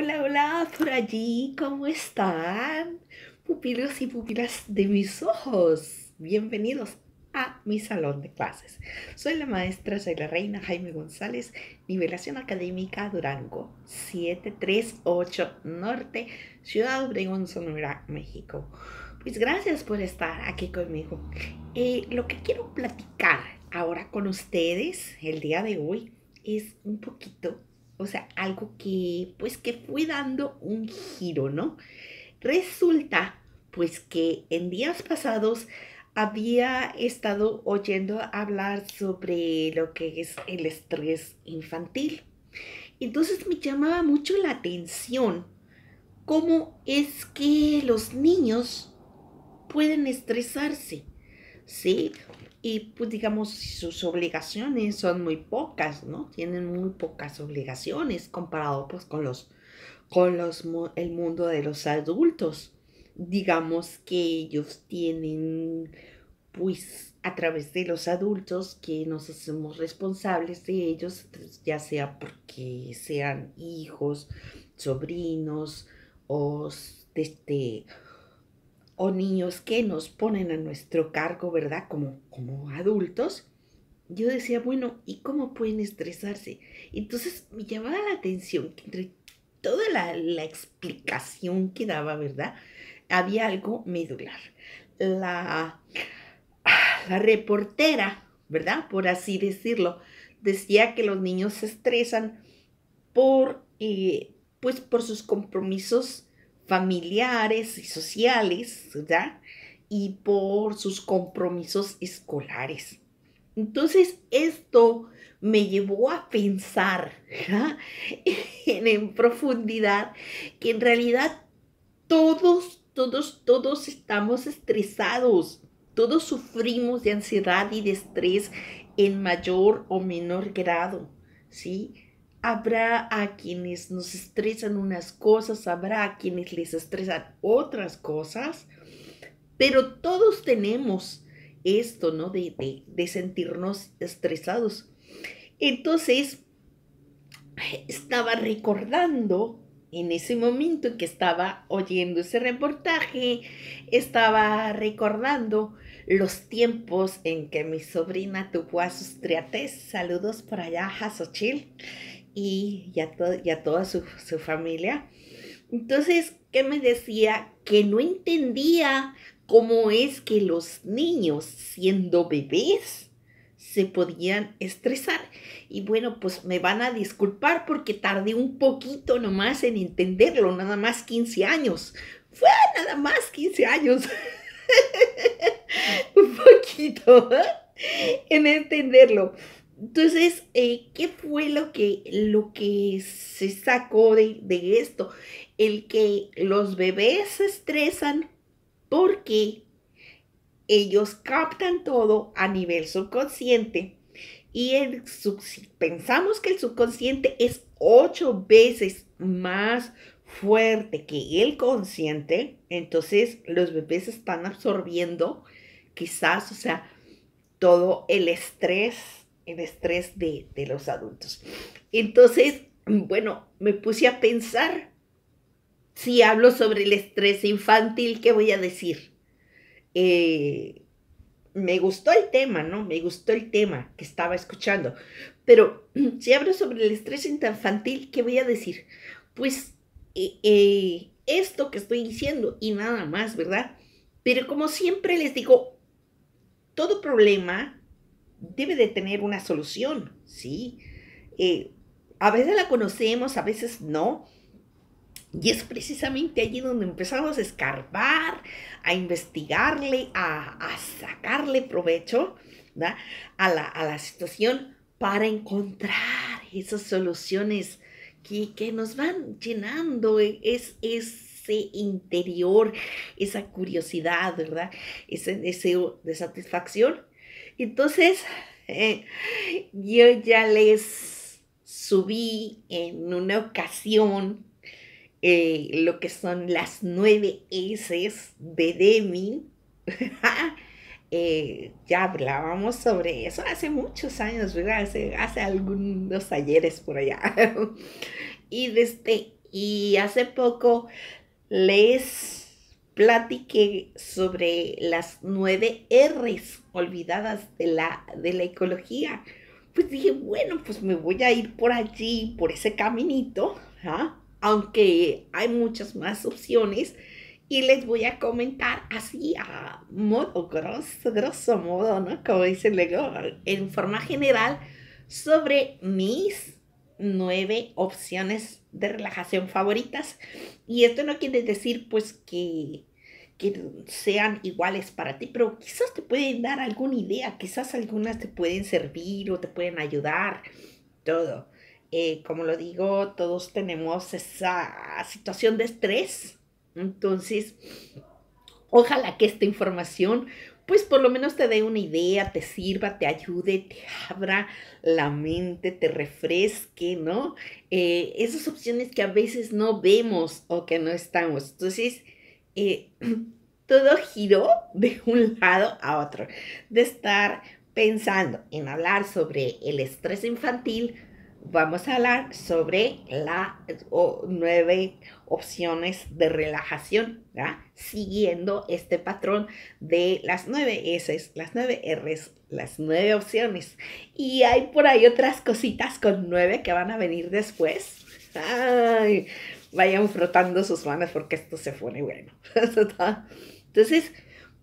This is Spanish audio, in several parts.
Hola, hola, por allí, ¿cómo están? Pupilos y pupilas de mis ojos, bienvenidos a mi salón de clases. Soy la maestra, soy la reina Jaime González, Nivelación Académica Durango, 738 Norte, Ciudad Obregón, Sonora, México. Pues gracias por estar aquí conmigo. Eh, lo que quiero platicar ahora con ustedes el día de hoy es un poquito o sea, algo que pues que fue dando un giro, ¿no? Resulta pues que en días pasados había estado oyendo hablar sobre lo que es el estrés infantil. Entonces me llamaba mucho la atención cómo es que los niños pueden estresarse, ¿sí? y pues digamos sus obligaciones son muy pocas, ¿no? Tienen muy pocas obligaciones comparado pues con los con los el mundo de los adultos. Digamos que ellos tienen pues a través de los adultos que nos hacemos responsables de ellos, pues, ya sea porque sean hijos, sobrinos o este o niños que nos ponen a nuestro cargo, ¿verdad? Como, como adultos, yo decía, bueno, ¿y cómo pueden estresarse? Entonces me llamaba la atención que entre toda la, explicación que daba, ¿verdad? Había algo medular. La, la reportera, ¿verdad? Por así decirlo, decía que los niños se estresan por, eh, pues, por sus compromisos familiares y sociales, ¿ya?, Y por sus compromisos escolares. Entonces, esto me llevó a pensar en, en, profundidad que en realidad todos, todos, todos estamos estresados, todos sufrimos de ansiedad y de estrés en mayor o menor grado, ¿sí? Habrá a quienes nos estresan unas cosas, habrá a quienes les estresan otras cosas, pero todos tenemos esto, ¿no? De, sentirnos estresados. Entonces, estaba recordando en ese momento que estaba oyendo ese reportaje, estaba recordando los tiempos en que mi sobrina tuvo a sus triates. Saludos por allá, Hasochil y ya, toda su, familia. Entonces, ¿qué me decía? Que no entendía cómo es que los niños, siendo bebés, se podían estresar. Y bueno, pues me van a disculpar porque tardé un poquito nomás en entenderlo, nada más 15 años. Fue nada más 15 años. un poquito ¿eh? en entenderlo. Entonces, eh, ¿qué fue lo que, lo que se sacó de, esto? El que los bebés se estresan porque ellos captan todo a nivel subconsciente. Y el, pensamos que el subconsciente es ocho veces más fuerte que el consciente, entonces los bebés están absorbiendo quizás, o sea, todo el estrés el estrés de, los adultos. Entonces, bueno, me puse a pensar, si hablo sobre el estrés infantil, ¿qué voy a decir? Eh, me gustó el tema, ¿no? Me gustó el tema que estaba escuchando. Pero si hablo sobre el estrés infantil, ¿qué voy a decir? Pues eh, eh, esto que estoy diciendo y nada más, ¿verdad? Pero como siempre les digo, todo problema debe de tener una solución, ¿sí? Eh, a veces la conocemos, a veces no. Y es precisamente allí donde empezamos a escarbar, a investigarle, a, sacarle provecho A, la, situación para encontrar esas soluciones que, que nos van llenando e, es, ese interior, esa curiosidad, ¿verdad? Ese deseo de satisfacción entonces, eh, yo ya les subí en una ocasión eh, lo que son las nueve S de Demi. Eh, ya hablábamos sobre eso hace muchos años, ¿verdad? Hace, hace algunos ayeres por allá. y, desde, y hace poco les platiqué sobre las nueve R's olvidadas de la, de la ecología. Pues dije, bueno, pues me voy a ir por allí, por ese caminito, ¿ah? aunque hay muchas más opciones y les voy a comentar así a modo grosso, grosso modo, ¿no? Como dicen luego, en forma general, sobre mis nueve opciones de relajación favoritas. Y esto no quiere decir pues que que sean iguales para ti, pero quizás te pueden dar alguna idea, quizás algunas te pueden servir o te pueden ayudar, todo. Eh, como lo digo, todos tenemos esa situación de estrés, entonces, ojalá que esta información pues por lo menos te dé una idea, te sirva, te ayude, te abra la mente, te refresque, ¿no? Eh, esas opciones que a veces no vemos o que no estamos. Entonces, eh, todo giró de un lado a otro, de estar pensando en hablar sobre el estrés infantil, vamos a hablar sobre las nueve opciones de relajación, siguiendo este patrón de las nueve S, las nueve Rs, las nueve opciones. Y hay por ahí otras cositas con nueve que van a venir después. Ay, vayan frotando sus manos porque esto se pone bueno. Entonces,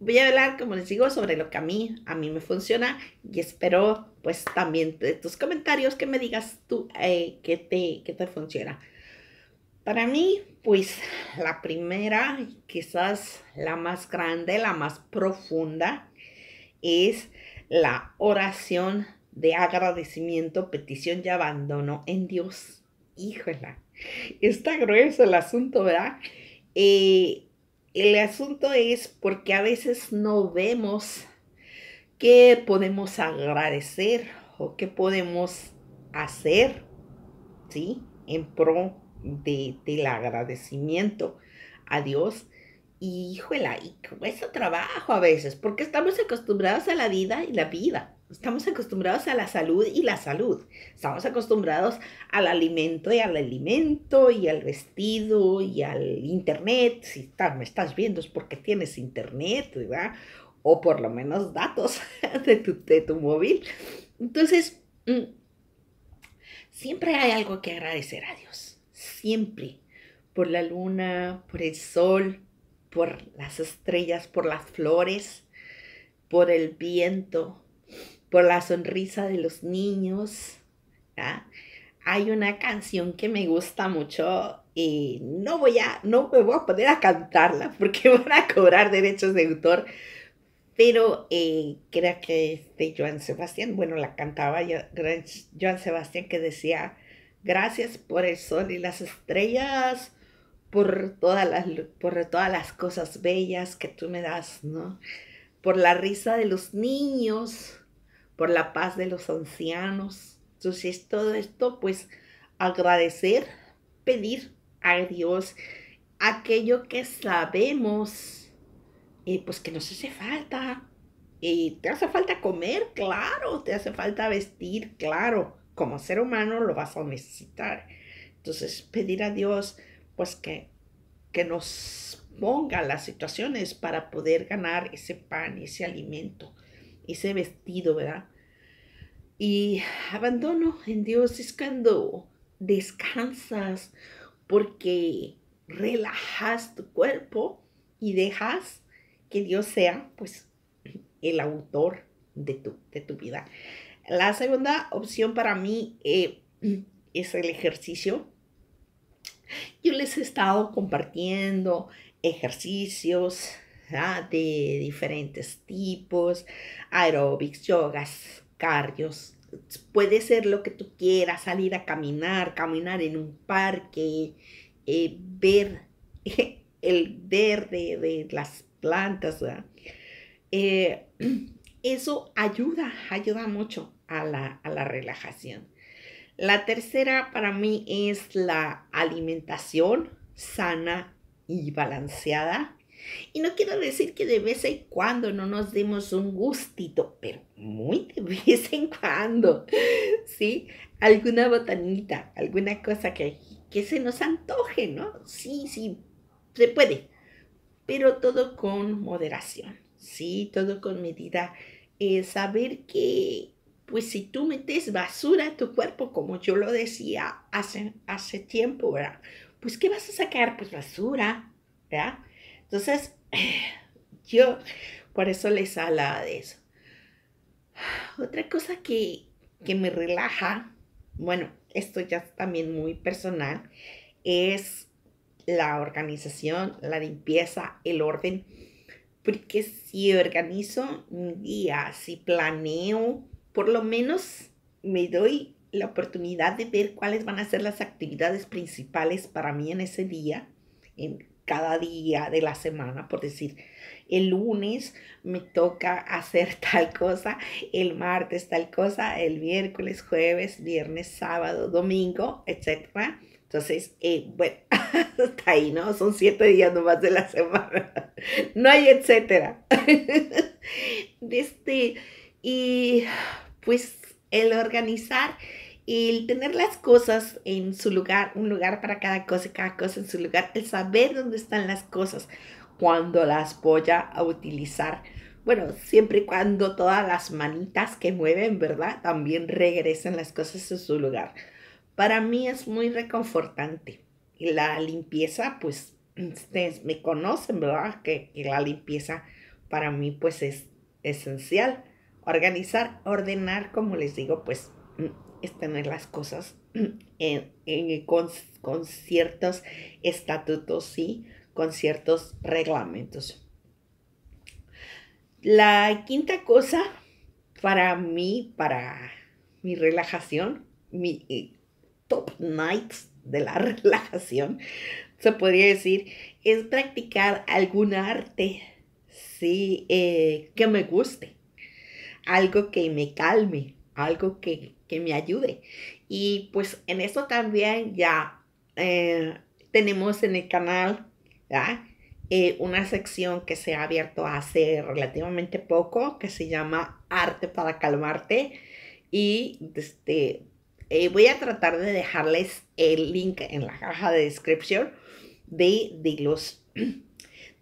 voy a hablar, como les digo, sobre lo que a mí, a mí me funciona y espero pues también de tus comentarios que me digas tú eh, qué te, que te funciona. Para mí, pues la primera, quizás la más grande, la más profunda, es la oración de agradecimiento, petición y abandono en Dios. Híjola, Está grueso el asunto, ¿verdad? Eh, el asunto es porque a veces no vemos qué podemos agradecer o qué podemos hacer, ¿sí? En pro de, del agradecimiento a Dios. Y híjole, y cuesta trabajo a veces, porque estamos acostumbrados a la vida y la vida Estamos acostumbrados a la salud y la salud. Estamos acostumbrados al alimento y al alimento y al vestido y al internet. Si me estás viendo es porque tienes internet, O por lo menos datos de tu, de tu móvil. Entonces, mm, siempre hay algo que agradecer a Dios. Siempre. Por la luna, por el sol, por las estrellas, por las flores, por el viento, por la sonrisa de los niños. Hay una canción que me gusta mucho y no voy a, no me voy a poder cantarla porque van a cobrar derechos de autor, pero eh, creo que de este Joan Sebastián, bueno, la cantaba Joan Sebastián que decía, gracias por el sol y las estrellas, por todas las, por todas las cosas bellas que tú me das, ¿no? Por la risa de los niños, por la paz de los ancianos. Entonces, todo esto, pues, agradecer, pedir a Dios aquello que sabemos, y eh, pues que nos hace falta. y te hace falta comer, claro, te hace falta vestir, claro. Como ser humano lo vas a necesitar. Entonces, pedir a Dios, pues que, que nos ponga las situaciones para poder ganar ese pan, ese alimento ese vestido, ¿verdad? Y abandono en Dios es cuando descansas porque relajas tu cuerpo y dejas que Dios sea pues el autor de tu, de tu vida. La segunda opción para mí eh, es el ejercicio. Yo les he estado compartiendo ejercicios, de diferentes tipos, aerobics, yogas, carrios. puede ser lo que tú quieras, salir a caminar, caminar en un parque, eh, ver el verde de las plantas. Eh, eso ayuda, ayuda mucho a la relajación. La tercera para mí es la alimentación sana y balanceada. Y no quiero decir que de vez en cuando no nos demos un gustito, pero muy de vez en cuando, ¿sí? Alguna botanita, alguna cosa que, que se nos antoje, ¿no? Sí, sí, se puede, pero todo con moderación, ¿sí? Todo con medida. Eh, saber que, pues si tú metes basura a tu cuerpo, como yo lo decía hace, hace tiempo, ¿verdad? Pues ¿qué vas a sacar? Pues basura, ¿verdad? Entonces, yo por eso les hablaba de eso. Otra cosa que, me relaja, bueno, esto ya es también muy personal, es la organización, la limpieza, el orden. Porque si organizo un día, si planeo, por lo menos me doy la oportunidad de ver cuáles van a ser las actividades principales para mí en ese día, en cada día de la semana, por decir, el lunes me toca hacer tal cosa, el martes tal cosa, el miércoles, jueves, viernes, sábado, domingo, etc. Entonces, eh, bueno, hasta ahí, ¿no? Son siete días nomás de la semana. No hay etcétera. Este, y pues el organizar el tener las cosas en su lugar, un lugar para cada cosa, y cada cosa en su lugar, el saber dónde están las cosas cuando las voy a utilizar. Bueno, siempre y cuando todas las manitas que mueven, ¿verdad? También regresan las cosas a su lugar. Para mí es muy reconfortante. Y la limpieza, pues, ustedes me conocen, ¿verdad? Que, que la limpieza para mí, pues, es esencial. Organizar, ordenar, como les digo, pues, mm, tener las cosas eh, con, ciertos estatutos, y Con ciertos reglamentos. La quinta cosa para mí, para mi relajación, mi eh, top nights de la relajación, se podría decir, es practicar algún arte, ¿sí? Eh, que me guste, algo que me calme, algo que, me ayude. Y pues en eso también ya eh, tenemos en el canal eh, una sección que se ha abierto hace relativamente poco que se llama Arte para Calmarte. Y este, eh, voy a tratar de dejarles el link en la caja de descripción de, de los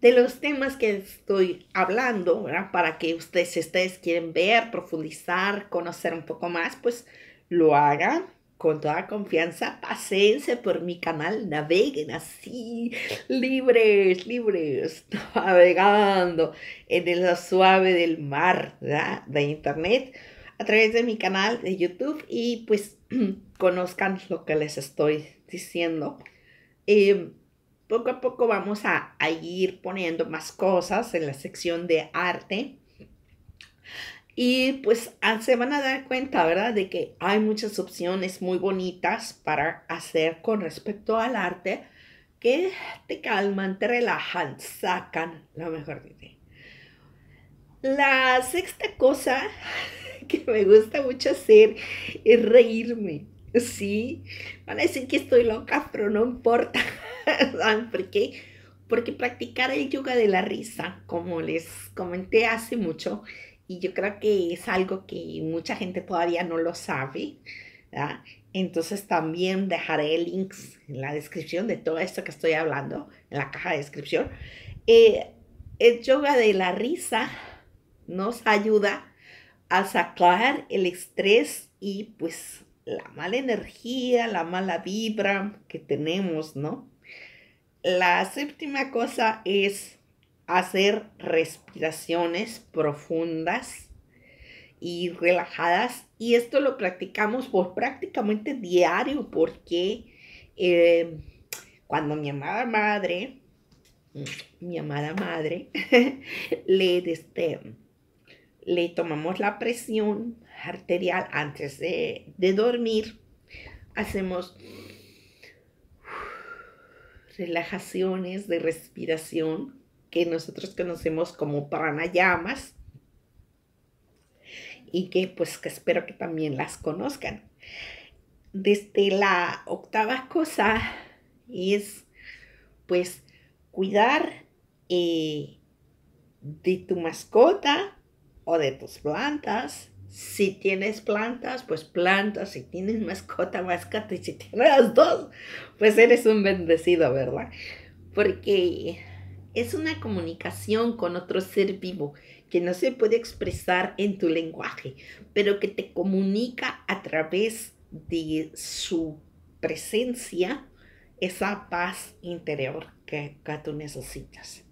de los temas que estoy hablando, Para que ustedes, si ustedes quieren ver, profundizar, conocer un poco más, pues lo hagan con toda confianza, pasense por mi canal, naveguen así, libres, libres, navegando en el suave del mar de internet a través de mi canal de YouTube y pues conozcan lo que les estoy diciendo. Em, poco a poco vamos a, ir poniendo más cosas en la sección de arte. Y pues ah, se van a dar cuenta, ¿verdad? De que hay muchas opciones muy bonitas para hacer con respecto al arte que te calman, te relajan, sacan lo mejor de ti. La sexta cosa que me gusta mucho hacer es reírme. Sí, van a decir que estoy loca, pero no importa. ¿Saben por qué? Porque practicar el yoga de la risa, como les comenté hace mucho, y yo creo que es algo que mucha gente todavía no lo sabe, entonces también dejaré links en la descripción de todo esto que estoy hablando, en la caja de descripción. Eh, el yoga de la risa nos ayuda a sacar el estrés y pues la mala energía, la mala vibra que tenemos, ¿no? La séptima cosa es hacer respiraciones profundas y relajadas. Y esto lo practicamos por prácticamente diario porque eh, cuando mi amada madre, mm, mi amada madre, le, este, le tomamos la presión arterial antes de, dormir. Hacemos relajaciones de respiración que nosotros conocemos como pranayamas y que pues espero que también las conozcan. Desde la octava cosa es pues cuidar eh, de tu mascota o de tus plantas si tienes plantas, pues plantas. Si tienes mascota, mascota. Y si tienes las dos, pues eres un bendecido, ¿verdad? Porque es una comunicación con otro ser vivo que no se puede expresar en tu lenguaje, pero que te comunica a través de su presencia esa paz interior que, que tú necesitas.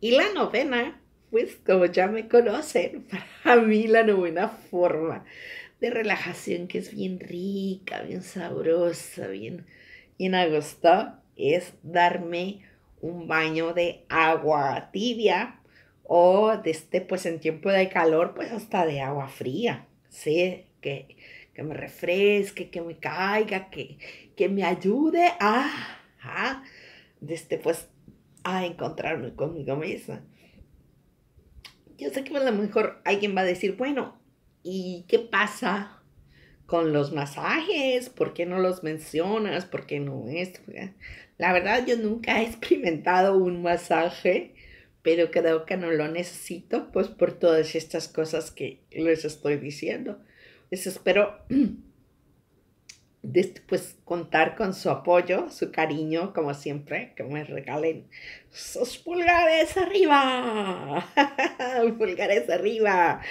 Y la novena pues como ya me conocen, para mí la novena forma de relajación que es bien rica, bien sabrosa, bien, bien agosto, es darme un baño de agua tibia o de este, pues en tiempo de calor, pues hasta de agua fría, ¿sí? Que, me refresque, que me caiga, que, que me ayude a, a, de este, pues, a encontrarme conmigo misma yo sé que a lo mejor alguien va a decir, bueno, ¿y qué pasa con los masajes? ¿Por qué no los mencionas? ¿Por qué no esto? La verdad, yo nunca he experimentado un masaje, pero creo que no lo necesito, pues por todas estas cosas que les estoy diciendo. Les espero después contar con su apoyo, su cariño, como siempre, que me regalen sus pulgares arriba, pulgares arriba,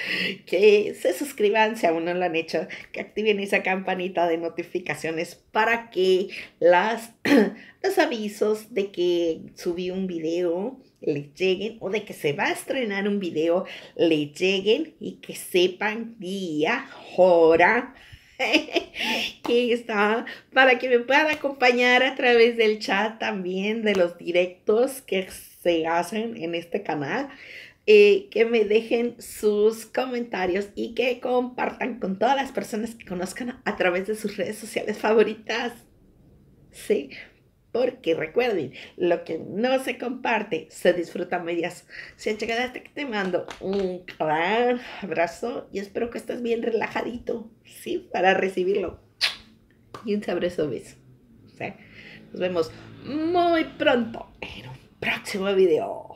que se suscriban si aún no lo han hecho, que activen esa campanita de notificaciones para que las, los avisos de que subí un video les lleguen o de que se va a estrenar un video le lleguen y que sepan día, hora, que está para que me puedan acompañar a través del chat también de los directos que se hacen en este canal. y eh, que me dejen sus comentarios y que compartan con todas las personas que conozcan a través de sus redes sociales favoritas. Sí, porque recuerden, lo que no se comparte se disfruta medias. Si han llegado hasta aquí, te mando un gran abrazo y espero que estés bien relajadito, ¿sí? Para recibirlo. Y un sabroso beso. Nos vemos muy pronto en un próximo video.